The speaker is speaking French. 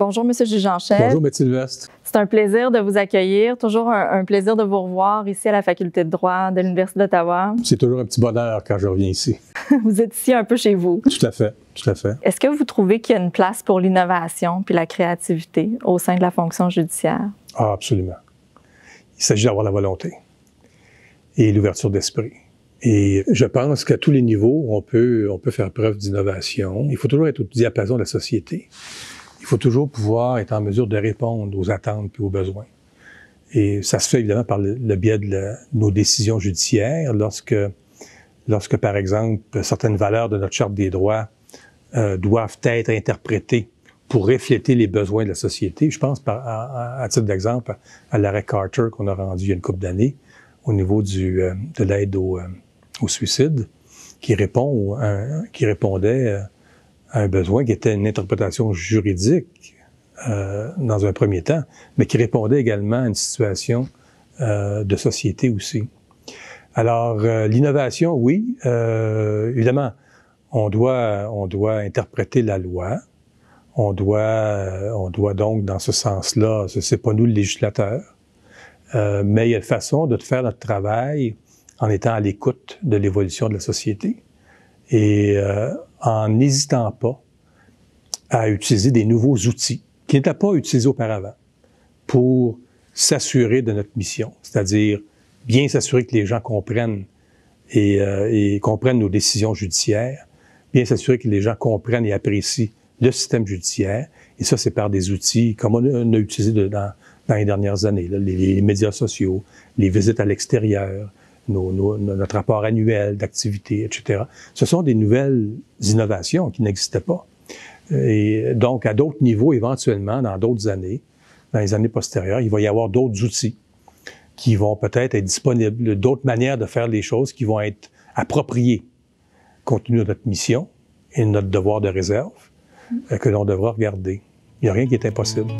Bonjour, Monsieur chef Bonjour, Mathilde Vest. C'est un plaisir de vous accueillir. Toujours un, plaisir de vous revoir ici à la Faculté de droit de l'Université d'Ottawa. C'est toujours un petit bonheur quand je reviens ici. vous êtes ici un peu chez vous. Tout à fait, tout à fait. Est-ce que vous trouvez qu'il y a une place pour l'innovation puis la créativité au sein de la fonction judiciaire? Ah, absolument. Il s'agit d'avoir la volonté et l'ouverture d'esprit. Et je pense qu'à tous les niveaux, on peut, on peut faire preuve d'innovation. Il faut toujours être au diapason de la société il faut toujours pouvoir être en mesure de répondre aux attentes et aux besoins. Et ça se fait évidemment par le, biais de, nos décisions judiciaires. Lorsque, lorsque, par exemple, certaines valeurs de notre Charte des droits euh, doivent être interprétées pour refléter les besoins de la société. Je pense, par, à, titre d'exemple, à l'arrêt Carter qu'on a rendu il y a une couple d'années au niveau euh, de l'aide euh, au, suicide, qui, répond, qui répondait un besoin qui était une interprétation juridique euh, dans un premier temps, mais qui répondait également à une situation euh, de société aussi. Alors, euh, l'innovation, oui, évidemment, on doit, on doit interpréter la loi. On doit, on doit donc, dans ce sens-là, ce n'est pas nous le législateur, mais il y a une façon de faire notre travail en étant à l'écoute de l'évolution de la société. Et en n'hésitant pas à utiliser des nouveaux outils qui n'étaient pas utilisés auparavant pour s'assurer de notre mission, c'est-à-dire bien s'assurer que les gens comprennent euh, et, comprennent nos décisions judiciaires, bien s'assurer que les gens comprennent et apprécient le système judiciaire. Et ça, c'est par des outils comme on a, utilisé dans, les dernières années, les, médias sociaux, les visites à l'extérieur, notre rapport annuel d'activité, etc. Ce sont des nouvelles innovations qui n'existaient pas. Et donc, à d'autres niveaux, éventuellement, dans d'autres années, dans les années postérieures, il va y avoir d'autres outils qui vont peut-être être disponibles, d'autres manières de faire les choses qui vont être appropriées compte tenu de notre mission et de notre devoir de réserve euh, que l'on devra regarder. Il n'y a rien qui est impossible.